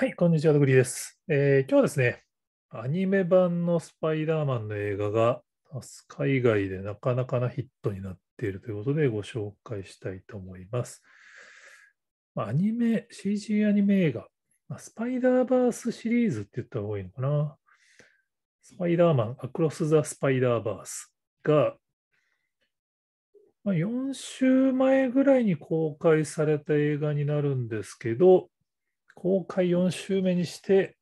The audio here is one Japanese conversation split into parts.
はい、こんにちは、ドグリーです、えー、今日はですね、アニメ版のスパイダーマンの映画が海外でなかなかなヒットになっているということでご紹介したいと思います。アニメ、CG アニメ映画、スパイダーバースシリーズって言った方がいいのかな。スパイダーマン、アクロス・ザ・スパイダーバースが、ま4週前ぐらいに公開された映画になるんですけど、公開4週目にして、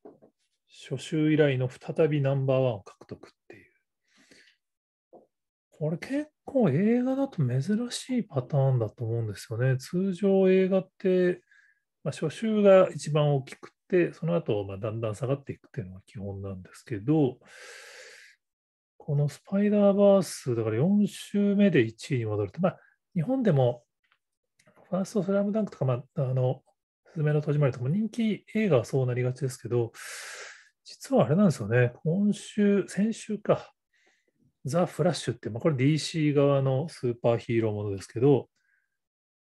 初週以来の再びナンバーワンを獲得っていう。これ結構映画だと珍しいパターンだと思うんですよね。通常映画って、まあ、初週が一番大きくて、その後、まだんだん下がっていくっていうのが基本なんですけど、このスパイダーバース、だから4週目で1位に戻ると、まあ、日本でも、ファーストスラムダンクとか、まあ、あの、すの戸締まりとか、人気映画はそうなりがちですけど、実はあれなんですよね、今週、先週か、ザ・フラッシュって、まあ、これ DC 側のスーパーヒーローものですけど、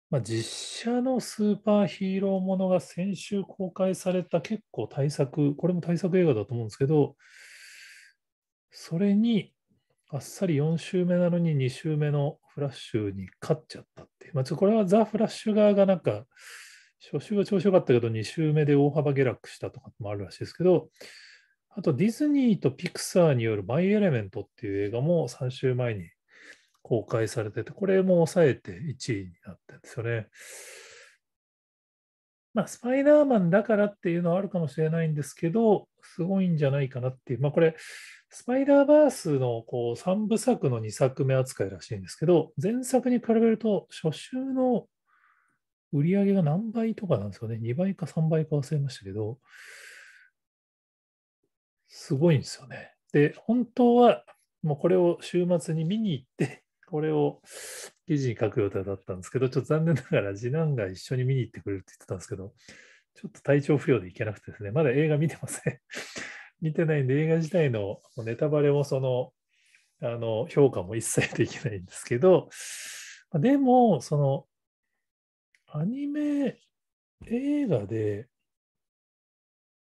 まあ、実写のスーパーヒーローものが先週公開された結構大作、これも大作映画だと思うんですけど、それにあっさり4週目なのに2週目のフラッシュに勝っちゃったっていう、まあ、ちょこれはザ・フラッシュ側がなんか初週は調子良かったけど、2週目で大幅下落したとかもあるらしいですけど、あとディズニーとピクサーによるマイ・エレメントっていう映画も3週前に公開されてて、これも抑えて1位になってるんですよね。まあ、スパイダーマンだからっていうのはあるかもしれないんですけど、すごいんじゃないかなっていう、まあ、これ、スパイダーバースのこう3部作の2作目扱いらしいんですけど、前作に比べると、初週の売り上げが何倍とかなんですかね、2倍か3倍か忘れましたけど、すごいんですよね。で、本当は、もうこれを週末に見に行って、これを記事に書く予定だったんですけど、ちょっと残念ながら次男が一緒に見に行ってくれるって言ってたんですけど、ちょっと体調不良で行けなくてですね、まだ映画見てません。見てないんで、映画自体のネタバレもその、あの、評価も一切できないんですけど、でも、その、アニメ、映画で、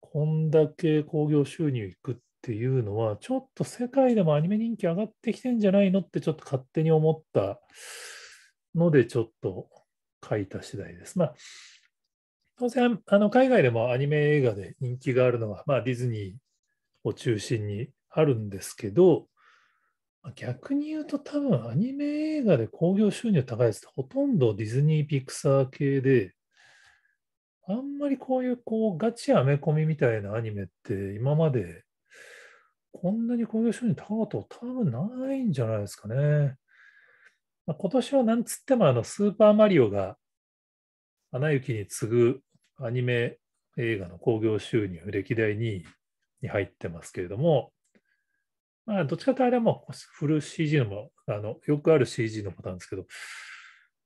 こんだけ興行収入いくっていうのは、ちょっと世界でもアニメ人気上がってきてんじゃないのって、ちょっと勝手に思ったので、ちょっと書いた次第です。まあ、当然、あの海外でもアニメ映画で人気があるのは、まあ、ディズニーを中心にあるんですけど、逆に言うと多分アニメ映画で興行収入高いやつってほとんどディズニー・ピクサー系で、あんまりこういうこうガチアメコミみたいなアニメって今までこんなに興行収入高いこと多分ないんじゃないですかね。まあ、今年はなんつってもあのスーパーマリオがアナ雪に次ぐアニメ映画の興行収入歴代2位に入ってますけれども、まあ、どっちかというとあれはもうフル CG のも、あの、よくある CG のパターンですけど、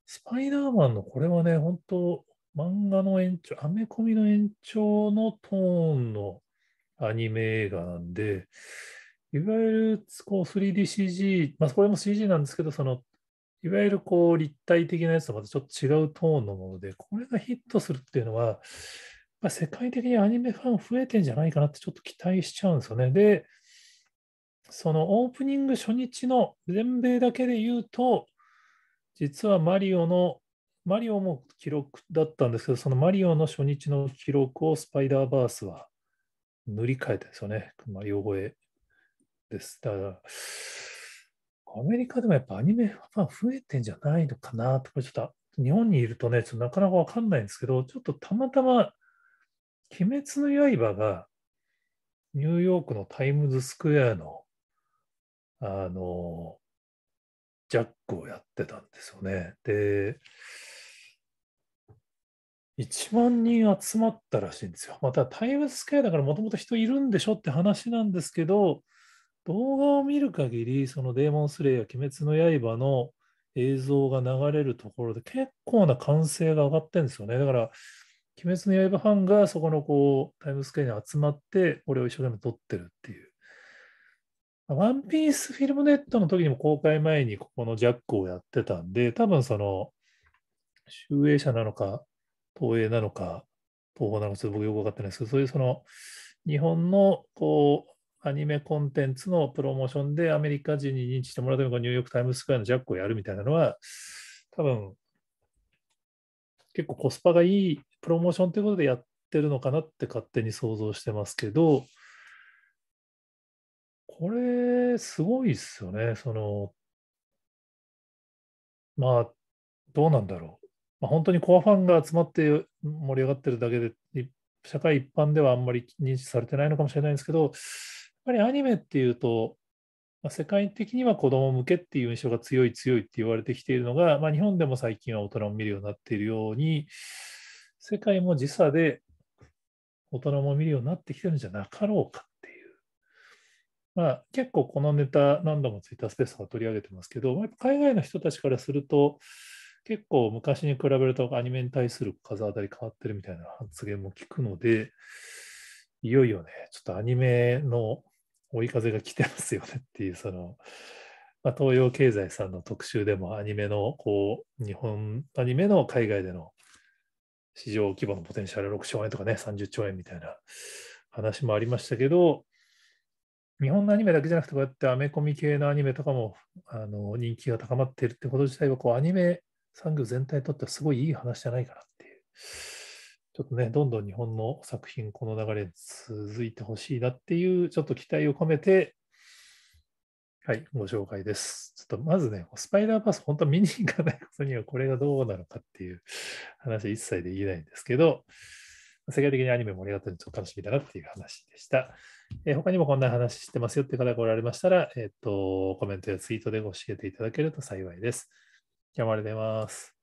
スパイダーマンのこれはね、本当漫画の延長、アメコミの延長のトーンのアニメ映画なんで、いわゆるこう 3DCG、まあ、これも CG なんですけど、そのいわゆるこう立体的なやつとまたちょっと違うトーンのもので、これがヒットするっていうのは、まあ、世界的にアニメファン増えてんじゃないかなってちょっと期待しちゃうんですよね。で、そのオープニング初日の全米だけで言うと、実はマリオの、マリオも記録だったんですけど、そのマリオの初日の記録をスパイダーバースは塗り替えたんですよね。マリオ越えです。だから、アメリカでもやっぱアニメファン増えてんじゃないのかなとか、ちょっと日本にいるとね、ちょっとなかなかわかんないんですけど、ちょっとたまたま、鬼滅の刃がニューヨークのタイムズスクエアのあのジャックをやってたんですよね。で1万人集まったらしいんですよ。またタイムスケアだからもともと人いるんでしょって話なんですけど、動画を見る限り、そのデーモンスレイや鬼滅の刃の映像が流れるところで結構な歓声が上がってるんですよね。だから、鬼滅の刃ファンがそこのこうタイムスケーアに集まって、これを一生懸命撮ってるっていう。ワンピースフィルムネットの時にも公開前にここのジャックをやってたんで、多分その、集英社なのか、東映なのか、東宝なのか、僕よくわかってないですけど、そういうその、日本のこう、アニメコンテンツのプロモーションでアメリカ人に認知してもらうためにニューヨーク・タイムズスクエアのジャックをやるみたいなのは、多分結構コスパがいいプロモーションということでやってるのかなって勝手に想像してますけど、これ、すごいっすよね。その、まあ、どうなんだろう。まあ、本当にコアファンが集まって盛り上がってるだけで、社会一般ではあんまり認知されてないのかもしれないんですけど、やっぱりアニメっていうと、まあ、世界的には子供向けっていう印象が強い強いって言われてきているのが、まあ、日本でも最近は大人も見るようになっているように、世界も時差で大人も見るようになってきてるんじゃなかろうかまあ、結構このネタ何度もツイッタースペースは取り上げてますけど、海外の人たちからすると、結構昔に比べるとアニメに対する風当たり変わってるみたいな発言も聞くので、いよいよね、ちょっとアニメの追い風が来てますよねっていう、その、まあ、東洋経済さんの特集でもアニメの、こう、日本アニメの海外での市場規模のポテンシャル6兆円とかね、30兆円みたいな話もありましたけど、日本のアニメだけじゃなくて、こうやってアメコミ系のアニメとかもあの人気が高まっているってこと自体は、こうアニメ産業全体にとってはすごいいい話じゃないかなっていう。ちょっとね、どんどん日本の作品、この流れ続いてほしいなっていう、ちょっと期待を込めて、はい、ご紹介です。ちょっとまずね、スパイダーパス、本当見に行かないことにはこれがどうなのかっていう話は一切できないんですけど、世界的にアニメ盛り上がったののちょっと楽しみだなっていう話でした。えー、他にもこんな話してますよって方がおられましたら、えっ、と、コメントやツイートで教えていただけると幸いです。今日もありがとうございます。